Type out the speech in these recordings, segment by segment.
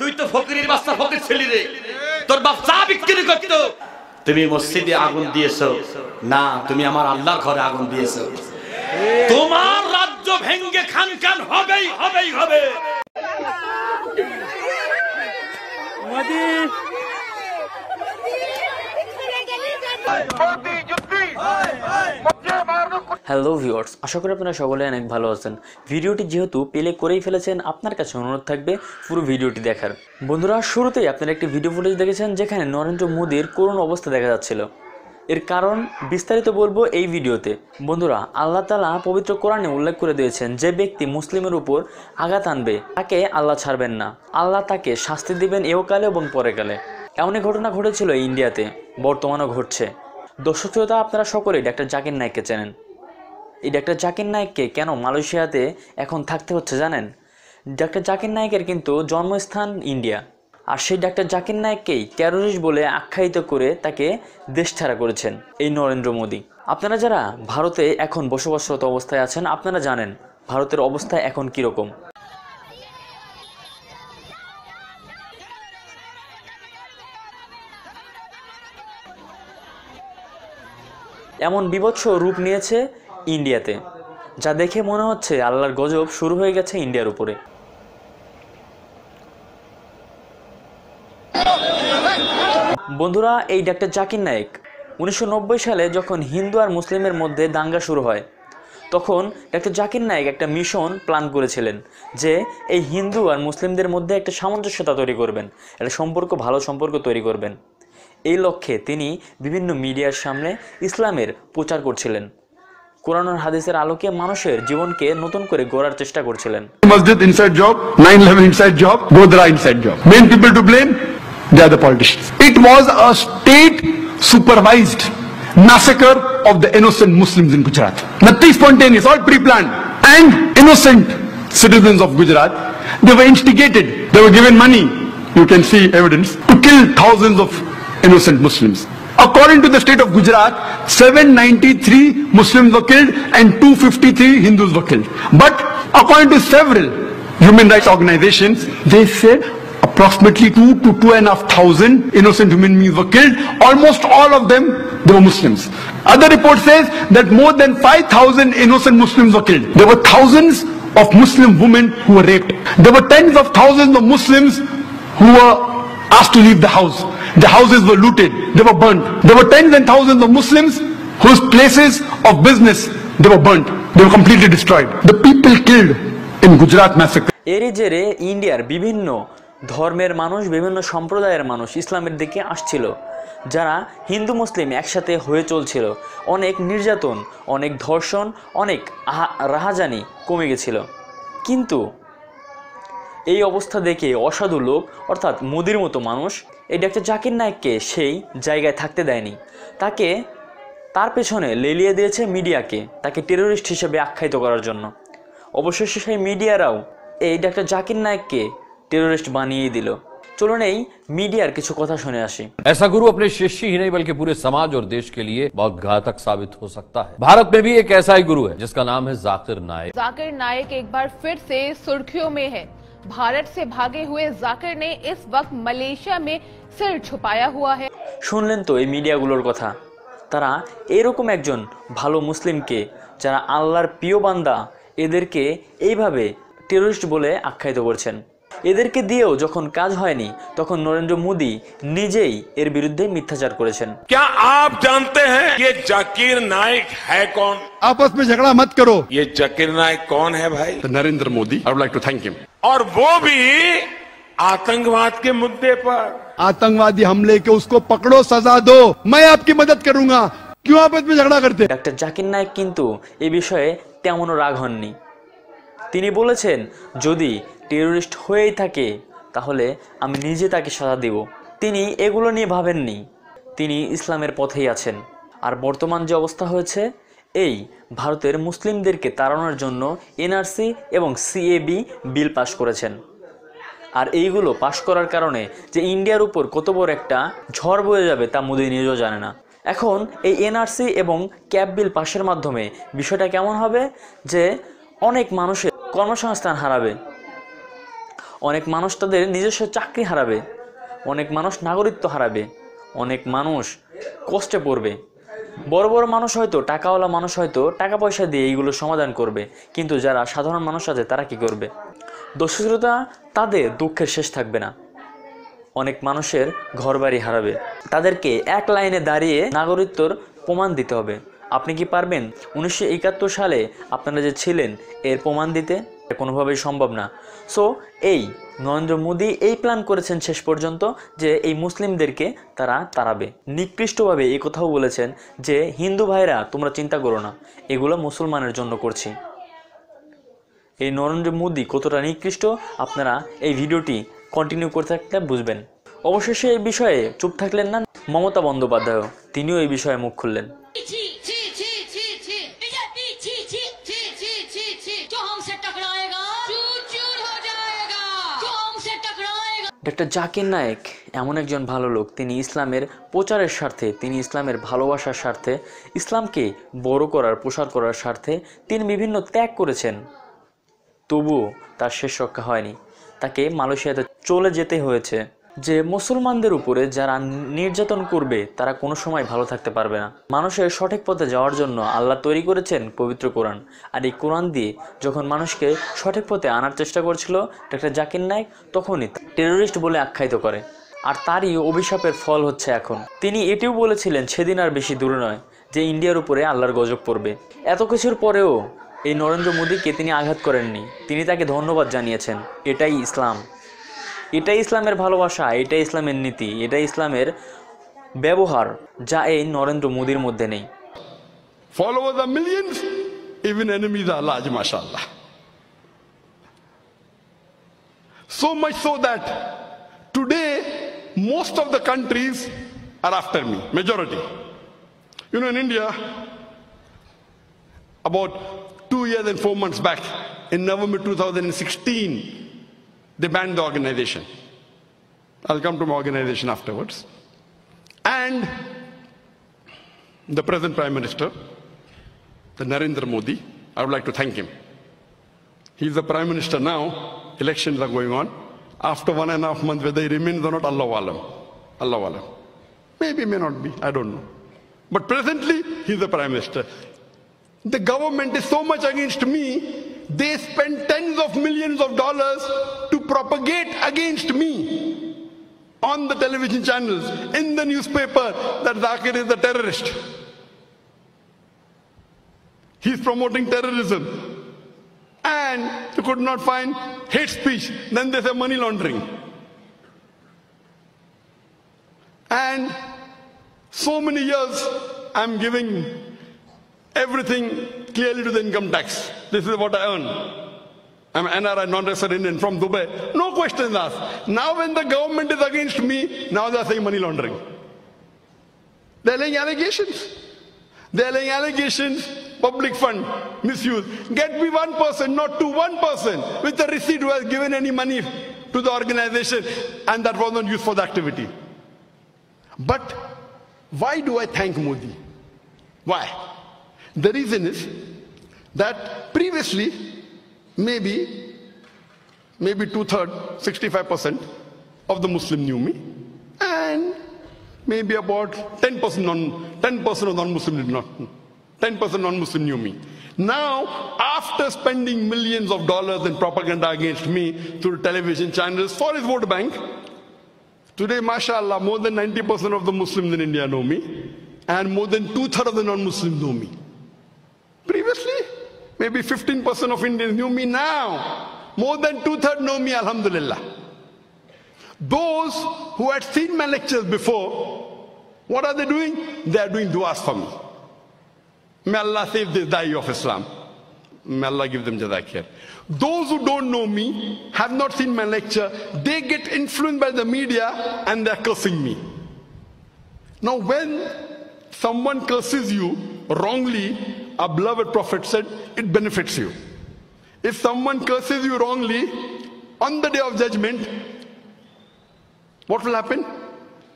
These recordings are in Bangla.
তুই তো ফকিরের বাচ্চা ফকির ছেলে রে তোর বাপ চা বিক্রি করত তুমি মসজিদে আগুন দিয়েছো না তুমি আমার আল্লাহর ঘরে আগুন দিয়েছো তোমার রাজ্য ভেঙ্গে খান খান হবেই হবেই হবে মোদি হ্যালো ভিউয়ার্স আশা করি আপনারা সকলে অনেক ভালো আছেন ভিডিওটি যেহেতু প্লে করেই ফেলেছেন আপনার কাছে অনুরোধ থাকবে পুরো ভিডিওটি দেখার বন্ধুরা শুরুতেই আপনারা একটি ভিডিও ফুটেজ দেখেছেন যেখানে নরেন্দ্র মোদীর করুণ অবস্থা দেখা যাচ্ছিল এর কারণ বিস্তারিত বলবো এই ভিডিওতে বন্ধুরা আল্লাহ তালা পবিত্র কোরআনে উল্লেখ করে দিয়েছেন যে ব্যক্তি মুসলিমের উপর আঘাত আনবে তাকে আল্লাহ ছাড়বেন না আল্লাহ তাকে শাস্তি দিবেন এওকালে এবং কালে এমনই ঘটনা ঘটেছিল ইন্ডিয়াতে বর্তমানও ঘটছে দর্শক শ্রোতা আপনারা সকলেই ডাক্তার জাকির নায়ককে চেনেন এই ডাক্তার জাকির নায়েককে কেন মালয়েশিয়াতে এখন থাকতে হচ্ছে জানেন ডাক্তার জাকির নায়েকের কিন্তু জন্মস্থান ইন্ডিয়া আর সেই ডাক্তার জাকির নায়ককেই টেরোরিস্ট বলে আখ্যায়িত করে তাকে দেশ ছাড়া করেছেন এই নরেন্দ্র মোদী আপনারা যারা ভারতে এখন বসবাসরত অবস্থায় আছেন আপনারা জানেন ভারতের অবস্থা এখন কীরকম এমন বিবৎস রূপ নিয়েছে ইন্ডিয়াতে যা দেখে মনে হচ্ছে আল্লাহর গজব শুরু হয়ে গেছে ইন্ডিয়ার উপরে বন্ধুরা এই ডাক্তার জাকির নায়েক উনিশশো সালে যখন হিন্দু আর মুসলিমের মধ্যে দাঙ্গা শুরু হয় তখন ডাক্তার জাকির নায়েক একটা মিশন প্ল্যান করেছিলেন যে এই হিন্দু আর মুসলিমদের মধ্যে একটা সামঞ্জস্যতা তৈরি করবেন একটা সম্পর্ক ভালো সম্পর্ক তৈরি করবেন এই লক্ষ্যে তিনি বিভিন্ন মিডিয়ার সামনে ইসলামের প্রচার করছিলেন কোরআনুর হাদিসের আলোকে মানুষের জীবনকে নতুন করে গড়ার চেষ্টা করছিলেন মসজিদ inside job nine inside job Godhra inside job men people to blame they are the politicians it was a state supervised massacre of the innocent Muslims in Gujarat. Nothing spontaneous, all pre-planned. And innocent citizens of Gujarat, they were instigated. They were given money, you can see evidence, to kill thousands of innocent Muslims. According to the state of Gujarat, 793 Muslims were killed and 253 Hindus were killed. But according to several human rights organizations, they said approximately two to two and a half thousand innocent human beings were killed. Almost all of them, they were Muslims. Other report says that more than 5,000 innocent Muslims were killed. There were thousands of Muslim women who were raped. There were tens of thousands of Muslims who were asked to leave the house. The houses were looted, they were burnt. There were tens and thousands of Muslims whose places of business they were burnt. They were completely destroyed. The people killed in Gujarat massacre. এরই জেরে ইন্ডিয়ার বিভিন্ন ধর্মের মানুষ বিভিন্ন সম্প্রদায়ের মানুষ ইসলামের দিকে আসছিল যারা হিন্দু মুসলিম একসাথে হয়ে চলছিল অনেক নির্যাতন অনেক ধর্ষণ অনেক রাহাজানি কমে গেছিল কিন্তু এই অবস্থা দেখে অসাধু লোক অর্থাৎ মোদির মতো মানুষ এই ডাক্তার জাকির নায়ককে সেই জায়গায় থাকতে দেয়নি তাকে তার পেছনে লেলিয়ে দিয়েছে মিডিয়াকে তাকে টেরোরিস্ট হিসেবে আখ্যায়িত করার জন্য অবশেষে সেই মিডিয়ারাও এই ডাক্তার জাকির নায়ককে টেরোরিস্ট বানিয়ে দিল চলুন এই মিডিয়ার কিছু কথা শুনে আসি এসা গুরু আপনি शिष्य ही नहीं बल्कि पूरे समाज और देश के लिए बहुत घातक साबित हो सकता है भारत में भी एक ऐसा ही गुरु है जिसका नाम জাকির নায়েক नायक जाकिर नायक एक बार फिर भारत से भागे हुए जाकिर ने इस वक्त मलेशिया में सिर छुपाया हुआ है শুনলেন তো এই মিডিয়াগুলোর কথা তারা এরকম একজন ভালো মুসলিমকে যারা আল্লাহর প্রিয় বান্দা এদেরকে এইভাবে টেরোরিস্ট বলে আখ্যায়িত করছেন এদেরকে দিয়েও যখন কাজ হয়নি তখন নরেন্দ্র মোদী নিজেই এর বিরুদ্ধে মিথ্যাচার করেছেন ঝগড়া মত করো জাকির নায়ক কন হ্যাঁ ভাই Narendra Modi I like to thank him আর আতঙ্কবাদ মুদ্দে আতঙ্কবাদী হামলে কে পকড়ো সজা দো মে আপকি মদদ করুঙ্গা কিউ আপ ইসমে জাকির নায়ক কিন্তু এই বিষয়ে তেমন রাগ হননি তিনি বলেছেন যদি টেরোরিস্ট হয়েই থাকে তাহলে আমি নিজে তাকে সাজা দেব তিনি এগুলো নিয়ে ভাবেননি তিনি ইসলামের পথেই আছেন আর বর্তমান যে অবস্থা হয়েছে এই ভারতের মুসলিমদেরকে তাড়ানোর জন্য এনআরসি এবং সিএবি বিল পাশ করেছেন আর এইগুলো পাশ করার কারণে যে ইন্ডিয়ার উপর কত বড় একটা ঝড় বয়ে যাবে তা মোদি নিজেও জানে না এখন এই এনআরসি এবং ক্যাব বিল পাশের মাধ্যমে বিষয়টা কেমন হবে যে অনেক মানুষের কর্মসংস্থান হারাবে অনেক মানুষ তাদের নিজস্ব চাকরি হারাবে অনেক মানুষ নাগরিকত্ব হারাবে অনেক মানুষ কষ্টে পড়বে বড় বড় মানুষ হয়তো টাকাওয়ালা মানুষ হয়তো টাকা পয়সা দিয়ে এইগুলো সমাধান করবে কিন্তু যারা সাধারণ মানুষ আছে তারা কি করবে দস্যুতা তাদের দুঃখের শেষ থাকবে না অনেক মানুষের ঘরবাড়ি হারাবে তাদেরকে এক লাইনে দাঁড়িয়ে নাগরিকত্বর প্রমাণ দিতে হবে আপনি কি পারবেন উনিশশো সালে আপনারা যে ছিলেন এর প্রমাণ দিতে কোনোভাবেই সম্ভব না সো এই নরেন্দ্র মোদী এই প্ল্যান করেছেন শেষ পর্যন্ত যে এই মুসলিমদেরকে তারা তাড়াবে নিকৃষ্টভাবে এই কথাও বলেছেন যে হিন্দু ভাইরা তোমরা চিন্তা করো না এগুলো মুসলমানের জন্য করছি এই নরেন্দ্র মোদী কতটা নিকৃষ্ট আপনারা এই ভিডিওটি কন্টিনিউ করে থাকলে বুঝবেন অবশেষে এই বিষয়ে চুপ থাকলেন না মমতা বন্দ্যোপাধ্যায়ও তিনিও এই বিষয়ে মুখ খুললেন ডক্টর জাকির নায়েক এমন একজন ভালো লোক তিনি ইসলামের প্রচারের স্বার্থে তিনি ইসলামের ভালোবাসার স্বার্থে ইসলামকে বড় করার প্রসার করার স্বার্থে তিনি বিভিন্ন ত্যাগ করেছেন তবুও তার শেষ রক্ষা হয়নি তাকে মালয়েশিয়াতে চলে যেতে হয়েছে যে মুসলমানদের উপরে যারা নির্যাতন করবে তারা কোনো সময় ভালো থাকতে পারবে না মানুষের সঠিক পথে যাওয়ার জন্য আল্লাহ তৈরি করেছেন পবিত্র কোরআন আর এই কোরআন দিয়ে যখন মানুষকে সঠিক পথে আনার চেষ্টা করছিল ডাক্তার জাকির নায়ক তখনই টেরোরিস্ট বলে আখ্যায়িত করে আর তারই অভিশাপের ফল হচ্ছে এখন তিনি এটিও বলেছিলেন সেদিন আর বেশি দূরে নয় যে ইন্ডিয়ার উপরে আল্লাহর গজব পড়বে এত কিছুর পরেও এই নরেন্দ্র মোদীকে তিনি আঘাত করেননি তিনি তাকে ধন্যবাদ জানিয়েছেন এটাই ইসলাম এটাই ইসলামের ভালোবাসা এটাই ইসলামের নীতি এটা ইসলামের ব্যবহার যা এই নরেন্দ্র মোদীর মধ্যে নেই So much so that today most of the countries are after me, majority. You know, in India, about two years and four months back, in November 2016, They banned the organization. I'll come to my organization afterwards. And the present Prime Minister, the Narendra Modi, I would like to thank him. He's the Prime Minister now, elections are going on. After one and a half months, whether he remains or not, Allah alam. Allah alam. Maybe, may not be, I don't know. But presently, he's the Prime Minister. The government is so much against me they spend tens of millions of dollars to propagate against me on the television channels, in the newspaper, that Zakir is a terrorist. He's promoting terrorism. And they could not find hate speech. Then they say money laundering. And so many years I'm giving everything clearly to the income tax. This is what I earn. I'm NRI non-resident Indian from Dubai. No questions asked. Now when the government is against me, now they're saying money laundering. They're laying allegations. They're laying allegations, public fund misuse. Get me one person, not to one person with a receipt who has given any money to the organization and that wasn't used for the activity. But why do I thank Modi? Why? The reason is that previously, maybe, maybe two-thirds, 65% of the Muslim knew me, and maybe about 10% non, 10% of non-Muslim did not. 10% non-Muslim knew me. Now, after spending millions of dollars in propaganda against me through television channels for his vote bank, today, mashallah, more than 90% of the Muslims in India know me, and more than two-thirds of the non-Muslims know me. Previously, maybe 15% of Indians knew me now. More than two-thirds know me, alhamdulillah. Those who had seen my lectures before, what are they doing? They are doing du'as for me. May Allah save this da'i of Islam. May Allah give them jazakir. Those who don't know me, have not seen my lecture, they get influenced by the media and they're cursing me. Now when someone curses you wrongly, our beloved Prophet said, it benefits you. If someone curses you wrongly on the day of judgment, what will happen?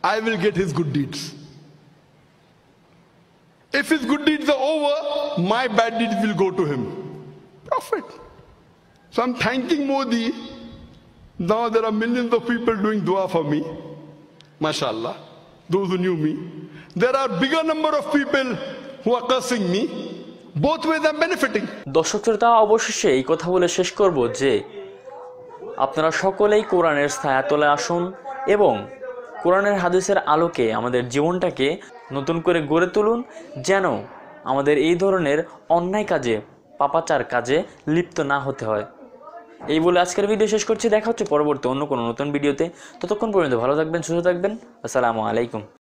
I will get his good deeds. If his good deeds are over, my bad deeds will go to him. Prophet. So I'm thanking Modi. Now there are millions of people doing dua for me. MashaAllah. Those who knew me. There are bigger number of people who are cursing me. both ways I'm benefiting. দর্শক শ্রোতা অবশেষে এই কথা বলে শেষ করব যে আপনারা সকলেই কোরআনের ছায়াতলে আসুন এবং কোরআনের হাদিসের আলোকে আমাদের জীবনটাকে নতুন করে গড়ে তুলুন যেন আমাদের এই ধরনের অন্যায় কাজে পাপাচার কাজে লিপ্ত না হতে হয় এই বলে আজকের ভিডিও শেষ করছি দেখা হচ্ছে পরবর্তী অন্য কোনো নতুন ভিডিওতে ততক্ষণ পর্যন্ত ভালো থাকবেন সুস্থ থাকবেন আসসালামু আলাইকুম